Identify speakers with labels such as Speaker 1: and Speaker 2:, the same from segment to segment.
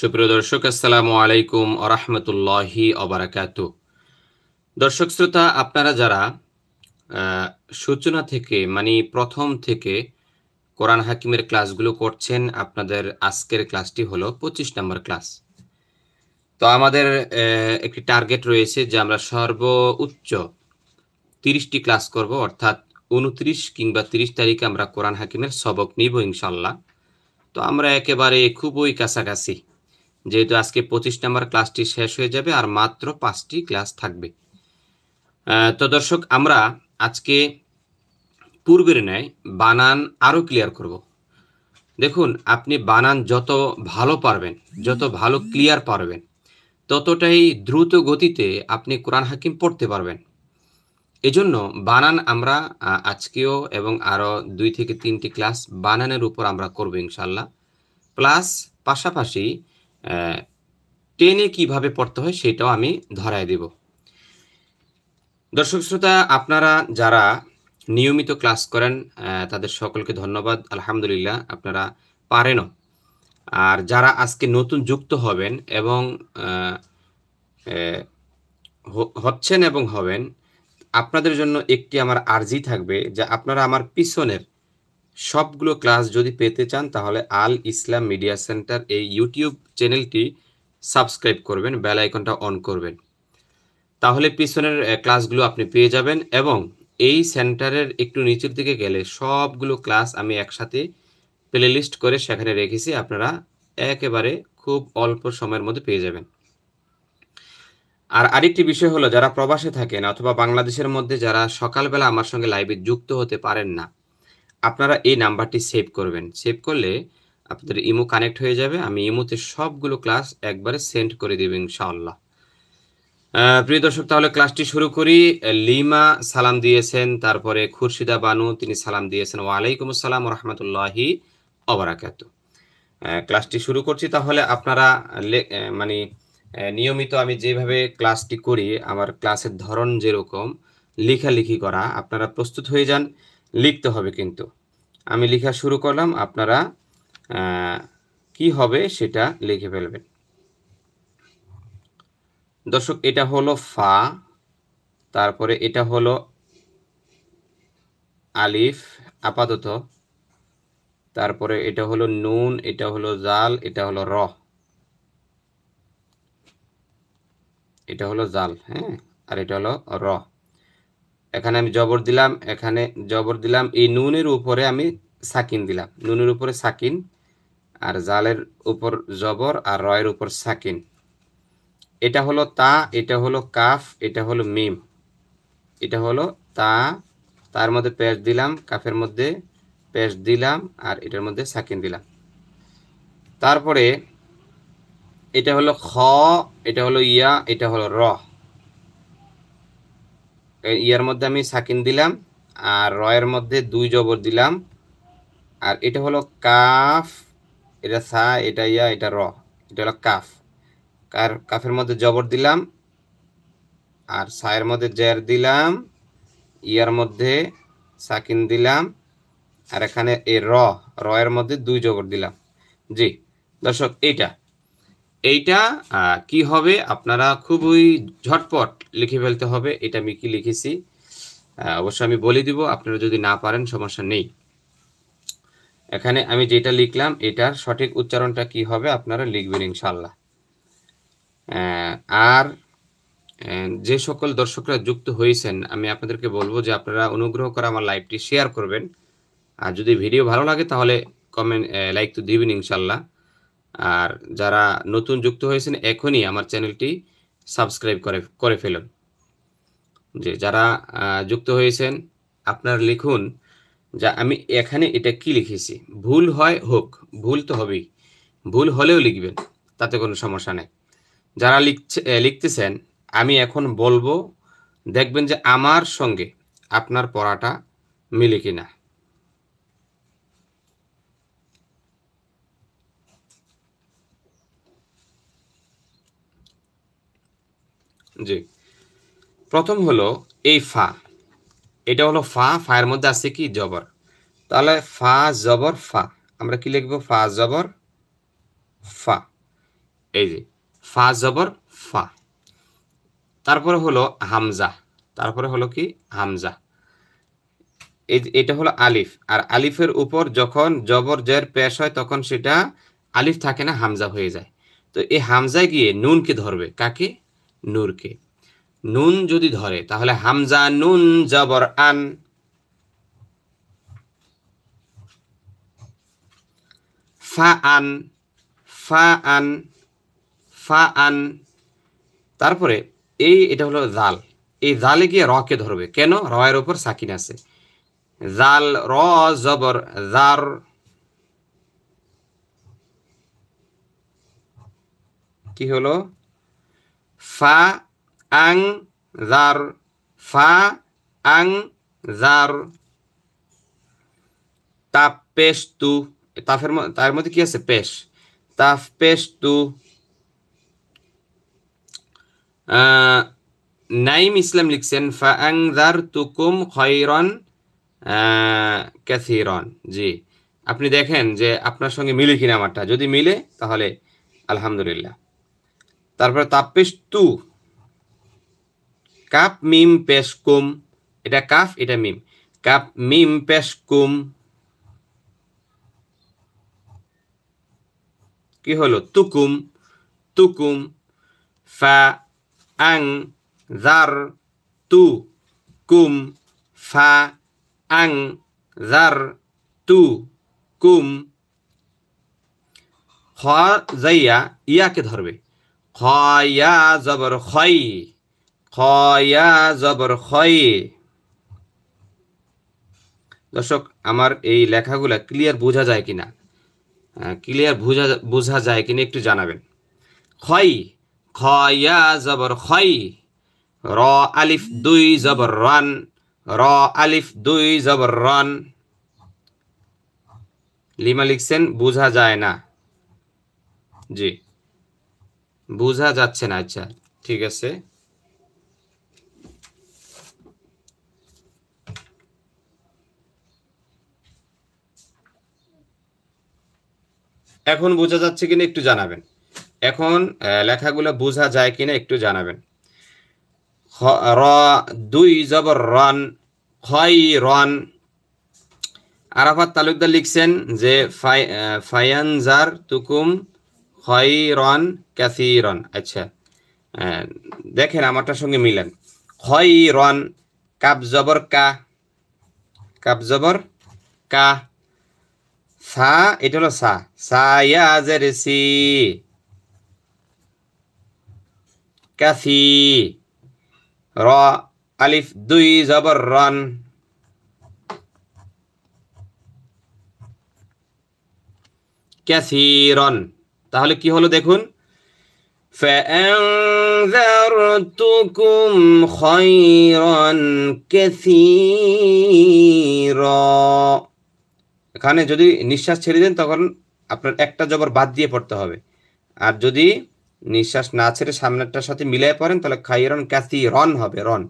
Speaker 1: সুপ্রিয় দর্শক আসসালামু আলাইকুম আরহামতুল্লাহি অবরাকাত দর্শক শ্রোতা আপনারা যারা সূচনা থেকে মানে প্রথম থেকে কোরআন হাকিমের ক্লাসগুলো করছেন আপনাদের আজকের ক্লাসটি হলো পঁচিশ নম্বর ক্লাস তো আমাদের একটি টার্গেট রয়েছে যে আমরা সর্বোচ্চ তিরিশটি ক্লাস করব অর্থাৎ উনত্রিশ কিংবা তিরিশ তারিখে আমরা কোরআন হাকিমের সবক নিব ইনশাল্লাহ তো আমরা একেবারে খুবই কাছাকাছি যেহেতু আজকে পঁচিশ নাম্বার ক্লাসটি শেষ হয়ে যাবে আর মাত্র পাঁচটি ক্লাস থাকবে তো দর্শক আমরা আজকে পূর্বের ন্যায় বানান আরও ক্লিয়ার করব দেখুন আপনি বানান যত ভালো পারবেন যত ভালো ক্লিয়ার পারবেন ততটাই দ্রুত গতিতে আপনি কোরআন হাকিম পড়তে পারবেন এজন্য বানান আমরা আজকেও এবং আরও দুই থেকে তিনটি ক্লাস বানানের উপর আমরা করব ইনশাল্লাহ প্লাস পাশাপাশি টেনে কিভাবে পড়তে হয় সেটাও আমি ধরায় দেব দর্শক শ্রোতা আপনারা যারা নিয়মিত ক্লাস করেন তাদের সকলকে ধন্যবাদ আলহামদুলিল্লাহ আপনারা পারেনও আর যারা আজকে নতুন যুক্ত হবেন এবং হচ্ছেন এবং হবেন আপনাদের জন্য একটি আমার আর্জি থাকবে যে আপনারা আমার পিছনের সবগুলো ক্লাস যদি পেতে চান তাহলে আল ইসলাম মিডিয়া সেন্টার এই ইউটিউব চ্যানেলটি সাবস্ক্রাইব করবেন বেল আইকনটা অন করবেন তাহলে পিছনের ক্লাসগুলো আপনি পেয়ে যাবেন এবং এই সেন্টারের একটু নিচের দিকে গেলে সবগুলো ক্লাস আমি একসাথে প্লেলিস্ট করে সেখানে রেখেছি আপনারা একেবারে খুব অল্প সময়ের মধ্যে পেয়ে যাবেন আর আরেকটি বিষয় হলো যারা প্রবাসে থাকেন অথবা বাংলাদেশের মধ্যে যারা সকালবেলা আমার সঙ্গে লাইভে যুক্ত হতে পারেন না আপনারা এই নাম্বারটি সেভ করবেন সেভ করলে আপনাদের ইমো কানেক্ট হয়ে যাবে আমি ইমোতে সবগুলো ক্লাস একবারে সেন্ড করে দেবেন ইনশাআল্লাহ প্রিয় দর্শক তাহলে ক্লাসটি শুরু করি লিমা সালাম দিয়েছেন তারপরে খুরশিদা বানু তিনি সালাম দিয়েছেন ওয়ালাইকুম আসসালাম রহমতুল্লাহি অবরাকাত ক্লাসটি শুরু করছি তাহলে আপনারা মানে নিয়মিত আমি যেভাবে ক্লাসটি করি আমার ক্লাসের ধরন যেরকম লেখালেখি করা আপনারা প্রস্তুত হয়ে যান লিখতে হবে কিন্তু আমি লেখা শুরু করলাম আপনারা কি হবে সেটা লিখে ফেলবেন দর্শক এটা হলো ফা তারপরে এটা হলো আলিফ আপাতত তারপরে এটা হলো নুন এটা হলো জাল এটা হলো র এটা হলো জাল হ্যাঁ আর এটা হলো র এখানে আমি জবর দিলাম এখানে জবর দিলাম এই নুনের উপরে আমি সাকিন দিলাম নুনের উপরে সাকিন আর জালের উপর জবর আর রয়ের উপর সাকিন এটা হলো তা এটা হলো কাফ এটা হলো মিম এটা হলো তা তার মধ্যে পেঁয়াজ দিলাম কাফের মধ্যে পেস্ট দিলাম আর এটার মধ্যে সাকিন দিলাম তারপরে এটা হলো খ এটা হলো ইয়া এটা হলো র ইয়ার মধ্যে আমি সাকিন দিলাম আর রয়ের মধ্যে দুই জবর দিলাম আর এটা হলো কাফ এটা সা এটা ইয়া এটা র এটা হলো কাফ কার কাফের মধ্যে জবর দিলাম আর সায়ের মধ্যে জের দিলাম ইয়ার মধ্যে সাকিন দিলাম আর এখানে এ র র এর মধ্যে দুই জবর দিলাম জি দর্শক এইটা এইটা কি হবে আপনারা খুবই ঝটপট লিখে ফেলতে হবে এটা আমি কি লিখেছি অবশ্য আমি বলে দিব আপনারা যদি না পারেন সমস্যা নেই এখানে আমি যেটা লিখলাম এটার সঠিক উচ্চারণটা কি হবে আপনারা লিখবেন ইনশাল্লাহ আর যে সকল দর্শকরা যুক্ত হয়েছেন আমি আপনাদেরকে বলবো যে আপনারা অনুগ্রহ করে আমার লাইভটি শেয়ার করবেন আর যদি ভিডিও ভালো লাগে তাহলে কমেন্ট লাইক তো দিবেন ইনশাল্লাহ আর যারা নতুন যুক্ত হয়েছেন এখনই আমার চ্যানেলটি সাবস্ক্রাইব করে করে ফেলুন যে যারা যুক্ত হয়েছেন আপনার লিখুন যা আমি এখানে এটা কি লিখেছি ভুল হয় হোক ভুল তো হবেই ভুল হলেও লিখবেন তাতে কোনো সমস্যা নেই যারা লিখছে লিখতেছেন আমি এখন বলবো দেখবেন যে আমার সঙ্গে আপনার পড়াটা মিলে কিনা জি প্রথম হলো এই ফা এটা হলো ফা ফায়ের মধ্যে আছে কি জবর তাহলে ফা জবর ফা আমরা কি লিখবো ফা জবর ফা এই যে ফা জবর ফা তারপরে হলো হামজা তারপরে হলো কি হামজা এই এটা হলো আলিফ আর আলিফের উপর যখন জবর জের পেশ হয় তখন সেটা আলিফ থাকে না হামজা হয়ে যায় তো এই হামজায় গিয়ে নুনকে ধরবে কাকে নূরকে নুন যদি ধরে তাহলে হামজা নুন জবর আন ফা আন ফা আন ফা আন তারপরে এই এটা হলো জাল এই জালে গিয়ে রকে ধরবে কেন রয়ের ওপর সাকিন আছে জাল র জবর জার কি হলো ফা আং জার ফা আং জার তাপ পেশ তু তাফের তার মধ্যে কি আছে পেশ তাফ পেশ তু নাইম ইসলাম লিখছেন ফা আং জার তুকুম খৈরন ক্যাথিরন জি আপনি দেখেন যে আপনার সঙ্গে মিলে কিনা আমারটা যদি মিলে তাহলে আলহামদুলিল্লাহ তারপরে তাপেশ তু কাপ মিম পেশ কুম এটা কাফ এটা মিম কাপ মিম পেশ কুম কি হলো তুকুম তুকুম ফা আং জার তু কুম ফা আং জার তু কুম হওয়া যাইয়া ইয়াকে ধরবে খয়া জবর খই খয়া জবর খই দর্শক আমার এই লেখাগুলা ক্লিয়ার বোঝা যায় কিনা ক্লিয়ার বোঝা বোঝা যায় কিনা একটু জানাবেন খই খয়া জবর খই র আলিফ দুই জবর রান র আলিফ দুই জবর রান লিমা লিখছেন বোঝা যায় না জি বোঝা যাচ্ছে না আচ্ছা ঠিক আছে এখন বোঝা যাচ্ছে কিনা একটু জানাবেন এখন লেখাগুলো বোঝা যায় কিনা একটু জানাবেন র দুই জবর রন খয় রন আরাফাত তালুকদার লিখছেন যে ফাই ফাইয়ানজার তুকুম খয়রন ক্যাসিরন আচ্ছা দেখেন আমারটার সঙ্গে মিলেন খয়রন কাবজবর জবর কা কাবজবর জবর কা সা এটা হলো সা সায়াজের সি ক্যাসি র আলিফ দুই জবর রন ক্যাসিরন তাহলে কি হলো দেখুন فأنذرتكم خيرا كثيرا এখানে যদি নিঃশ্বাস ছেড়ে দেন তখন আপনার একটা জবর বাদ দিয়ে পড়তে হবে আর যদি নিঃশ্বাস না ছেড়ে সামনেরটার সাথে মিলাই পড়েন তাহলে খাইরন ক্যাসি রন হবে রন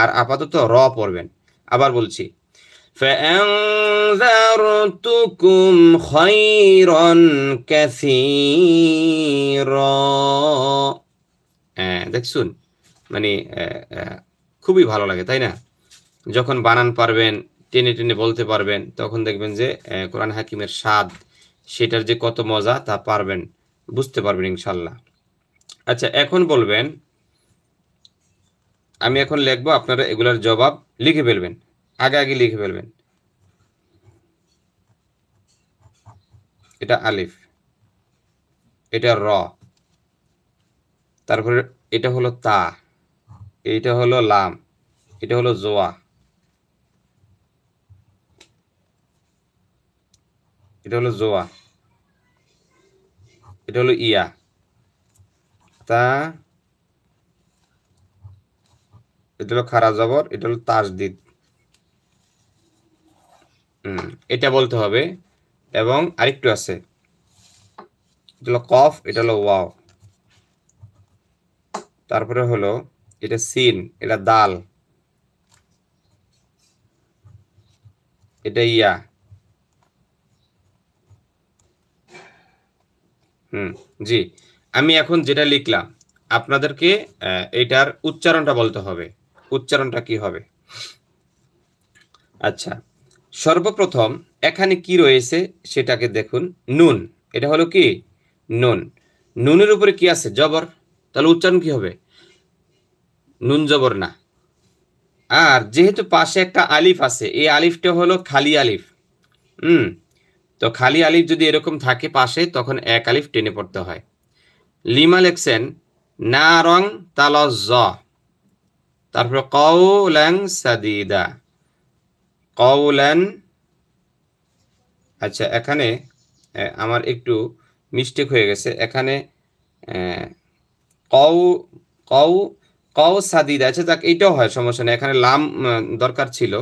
Speaker 1: আর আপাতত র পড়বেন আবার বলছি فأنذرتكم خيرا كثيرا হ্যাঁ, দেখছুন মানে খুবই ভালো লাগে তাই না যখন বানান পারবেন টেনে টেনে বলতে পারবেন তখন দেখবেন যে কোরআন হাকিমের স্বাদ সেটার যে কত মজা তা পারবেন বুঝতে পারবেন ইনশাল্লাহ আচ্ছা এখন বলবেন আমি এখন লিখবো আপনারা এগুলার জবাব লিখে ফেলবেন আগে আগে লিখে ফেলবেন এটা আলিফ এটা র তারপরে এটা হলো তা এটা হলো লাম এটা হলো জোয়া এটা হলো জোয়া এটা হলো ইয়া তা এটা হলো খারা জবর এটা হলো তাজদিদ এটা বলতে হবে এবং আরেকটু আছে এটা হলো কফ এটা হলো ওয়াও তারপরে হলো এটা সিন এটা দাল এটা ইয়া হুম জি আমি এখন যেটা লিখলাম আপনাদেরকে এটার উচ্চারণটা বলতে হবে উচ্চারণটা কি হবে আচ্ছা সর্বপ্রথম এখানে কি রয়েছে সেটাকে দেখুন নুন এটা হলো কি নুন নুনের উপরে কি আছে জবর তাহলে উচ্চারণ কি হবে নুন জবর না আর যেহেতু পাশে একটা আলিফ আছে এই আলিফটা হলো খালি আলিফ হুম তো খালি আলিফ যদি এরকম থাকে পাশে তখন এক আলিফ টেনে পড়তে হয় লিমা লেখছেন না রং তাল জ তারপর কৌ ল্যাং সাদিদা কওলান আচ্ছা এখানে আমার একটু মিস্টেক হয়ে গেছে এখানে কৌ কৌ কও সাদিদ আছে যাক এটাও হয় সমস্যা নেই এখানে লাম দরকার ছিল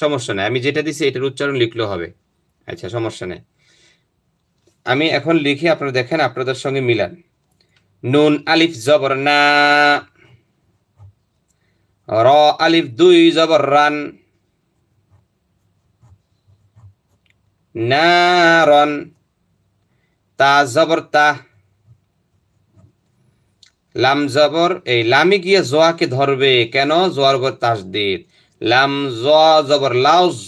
Speaker 1: সমস্যা নেই আমি যেটা দিছি এটার উচ্চারণ লিখলেও হবে আচ্ছা সমস্যা নেই আমি এখন লিখি আপনারা দেখেন আপনাদের সঙ্গে মিলান নুন আলিফ জবর না র আলিফ দুই জবর রান নারন তা জবর তা লাম জবর এই লামি গিয়ে জোয়াকে ধরবে কেন জোয়ার উপর তাসদিদ লাম জোয়া জবর লাউজ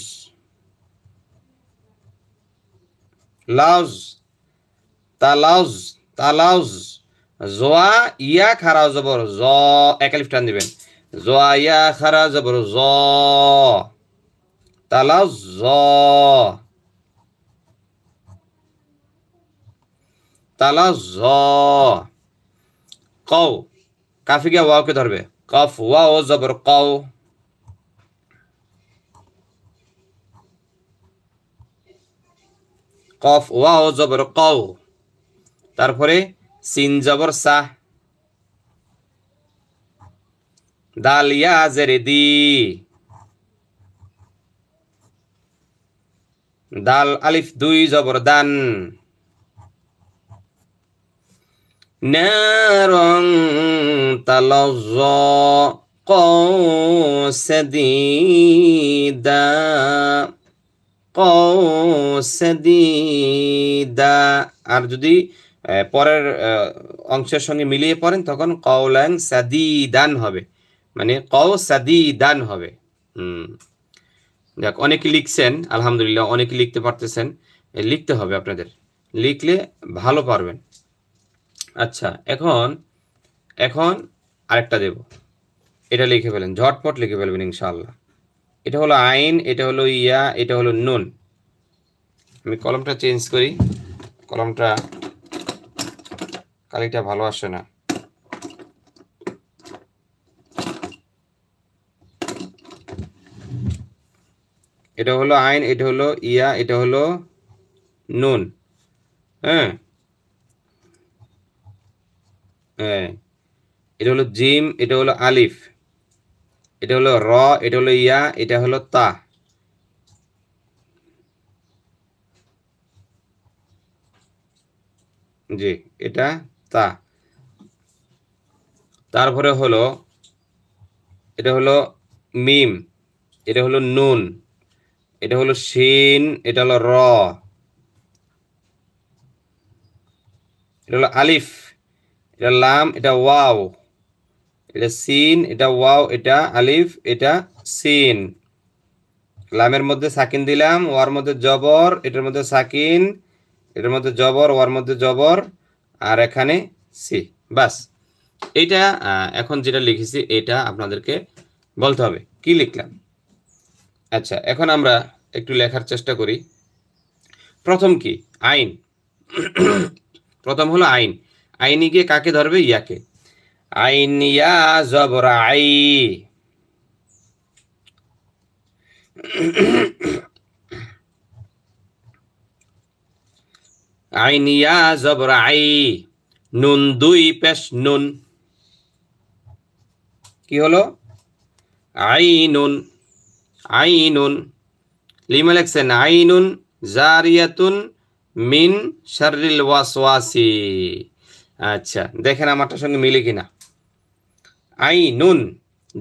Speaker 1: লাউজ তালাউজ তালাউজ জোয়া ইয়া খারা জবর জ একালিফ টান দিবেন জোয়া ইয়া খারা জবর জ তালাউজ জ তালা জ কও কাফি গিয়া ওয়াওকে ধরবে কফ ওয়া ও জবর কও কফ ওয়া ও জবর কও তারপরে সিন জবর সাহ দাল ইয়া জেরে দি দাল আলিফ দুই জবর দান نارا تلظى قوس ديدا আর যদি পরের অংশের সঙ্গে মিলিয়ে পড়েন তখন কওলান সাদিদান হবে মানে কও সাদিদান হবে হুম যাক অনেকে লিখছেন আলহামদুলিল্লাহ অনেকে লিখতে পারতেছেন লিখতে হবে আপনাদের লিখলে ভালো পারবেন আচ্ছা এখন এখন আরেকটা দেব এটা লিখে ফেলেন ঝটপট লিখে ফেলবেন ইনশাল্লাহ এটা হলো আইন এটা হলো ইয়া এটা হলো নুন আমি কলমটা চেঞ্জ করি কলমটা কালিটা ভালো আসে না এটা হলো আইন এটা হলো ইয়া এটা হলো নুন হ্যাঁ হ্যাঁ এটা হলো জিম এটা হলো আলিফ এটা হলো র এটা হলো ইয়া এটা হলো তা জি এটা তা তারপরে হলো এটা হলো মিম এটা হলো নুন এটা হলো সিন এটা হলো র এটা হলো আলিফ এটা লাম এটা ওয়াও এটা সিন এটা ওয়াও এটা আলিফ এটা সিন লামের মধ্যে সাকিন দিলাম ওয়ার মধ্যে জবর এটার মধ্যে সাকিন এটার মধ্যে জবর ওয়ার মধ্যে জবর আর এখানে সি বাস এটা এখন যেটা লিখেছি এটা আপনাদেরকে বলতে হবে কি লিখলাম আচ্ছা এখন আমরা একটু লেখার চেষ্টা করি প্রথম কি আইন প্রথম হলো আইন আইনি কাকে ধরবে ইয়াকে আইনিয়া জবরাই আইনিয়া আই আই নুন দুই পেশ নুন কি হলো আইনুন আইনুন লিমে লেখছেন আইনুন জারিয়াতুন মিন শারিল ওয়াসওয়াসি আচ্ছা দেখেন আমারটার সঙ্গে মিলে কিনা আই নুন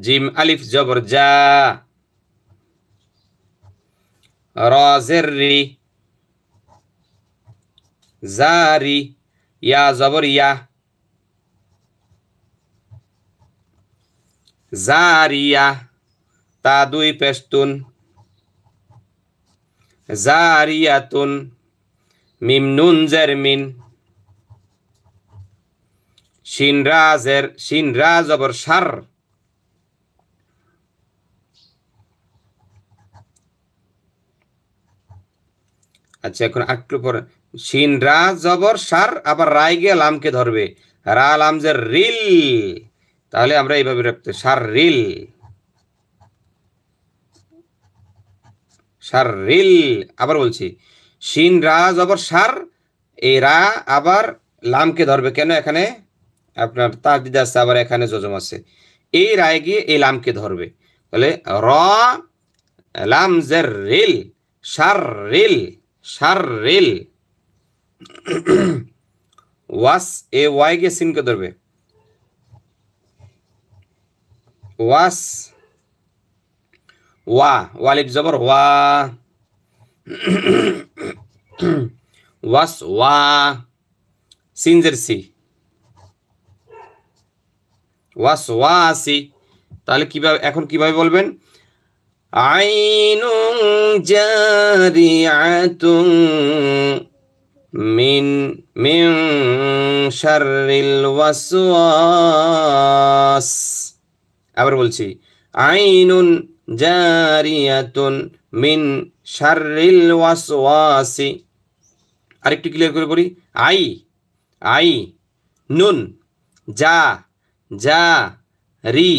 Speaker 1: জিম আলিফ জবর যা রি জারি ইয়া জবর ইয়া জারিয়া তা দুই পেস্তুন জারিয়াতুন মিম নুন জারমিন সিনরাজের সিনরাজ অবর সার আচ্ছা এখন আটটু পরে সিনরা জবর সার আবার রায় গিয়ে লামকে ধরবে রা লাম যে রিল তাহলে আমরা এইভাবে রাখতে সার রিল সার রিল আবার বলছি সিন রা জবর সার এই রা আবার লামকে ধরবে কেন এখানে আপনার তাজদিদ আছে আবার এখানে জজম আছে এই রায় গিয়ে এই লামকে ধরবে তাহলে র লাম জের রিল সার রিল সার রিল ওয়াস এ ওয়াই গিয়ে সিনকে ধরবে ওয়াস ওয়া ওয়ালিফ জবর ওয়া ওয়াস ওয়া সিনজের সি ওয়াসওয়াসি তাহলে কিভাবে এখন কিভাবে বলবেন আইনুন জারিআতুন মিন মিন শাররিল ওয়াসওয়াস আবার বলছি আইনুন জারিয়াতুন মিন শাররিল ওয়াসওয়াসি আরেকটু ক্লিয়ার করে করি আই আই নুন যা যা রি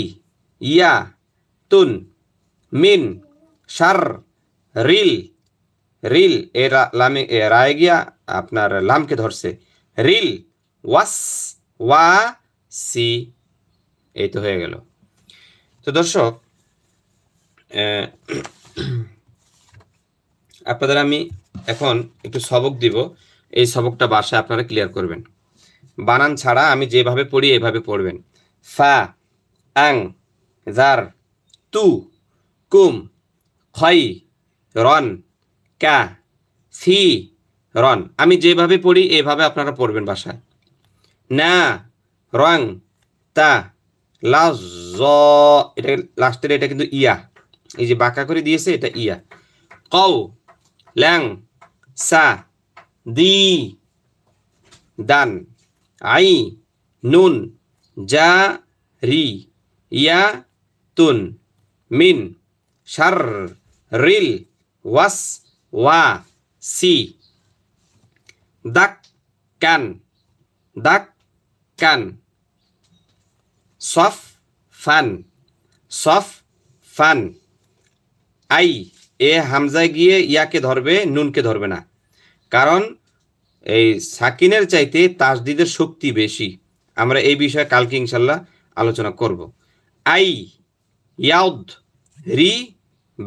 Speaker 1: ইয়া তুন মিন সার রিল রিল এ লামে রায় গিয়া আপনার লামকে ধরছে রিল ওয়াস ওয়া সি এই তো হয়ে গেল তো দর্শক আপনাদের আমি এখন একটু সবক দিব এই সবকটা বাসায় আপনারা ক্লিয়ার করবেন বানান ছাড়া আমি যেভাবে পড়ি এভাবে পড়বেন ফা আং জার তু কুম হই রন কা ফি রন আমি যেভাবে পড়ি এভাবে আপনারা পড়বেন বাসা না রং তা লাজ এটা লাস্টের এটা কিন্তু ইয়া এই যে বাঁকা করে দিয়েছে এটা ইয়া কৌ ল্যাং সা দি দান আই নুন জা রি ইয়া তুন মিন শার রিল ওয়াস ওয়া সি দাক কান দাক কান সফ ফান সফ ফান আই এ হামজা গিয়ে ইয়াকে ধরবে নুনকে ধরবে না কারণ এই সাকিনের চাইতে তাসদিদের শক্তি বেশি আমরা এই বিষয়ে কালকে ইনশাল্লাহ আলোচনা করব আই ইয়াউদ রি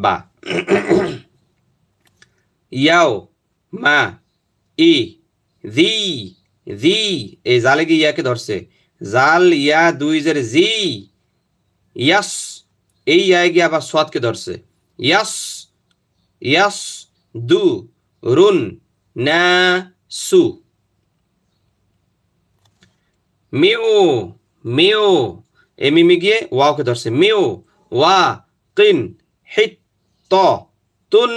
Speaker 1: বা ইয়াও মা ই জি জি এই জালে গিয়ে ইয়াকে ধরছে জাল ইয়া দুই জের জি ইয়াস এই ইয়ায় গিয়ে আবার সোয়াদকে ধরছে ইয়াস ইয়াস দু রুন না সু Miu, miu. Emi ge wow ke dorse. Miu, wa, kin, hit, to, tun.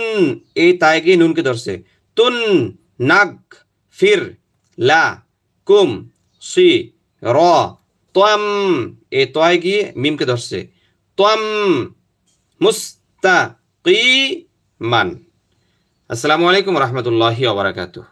Speaker 1: E taegi nun ke dorse. Tun, nag, fir, la, kum, si, ro, tuam. E taegi mim ke dorse. Tuam, musta, man. Assalamualaikum warahmatullahi wabarakatuh.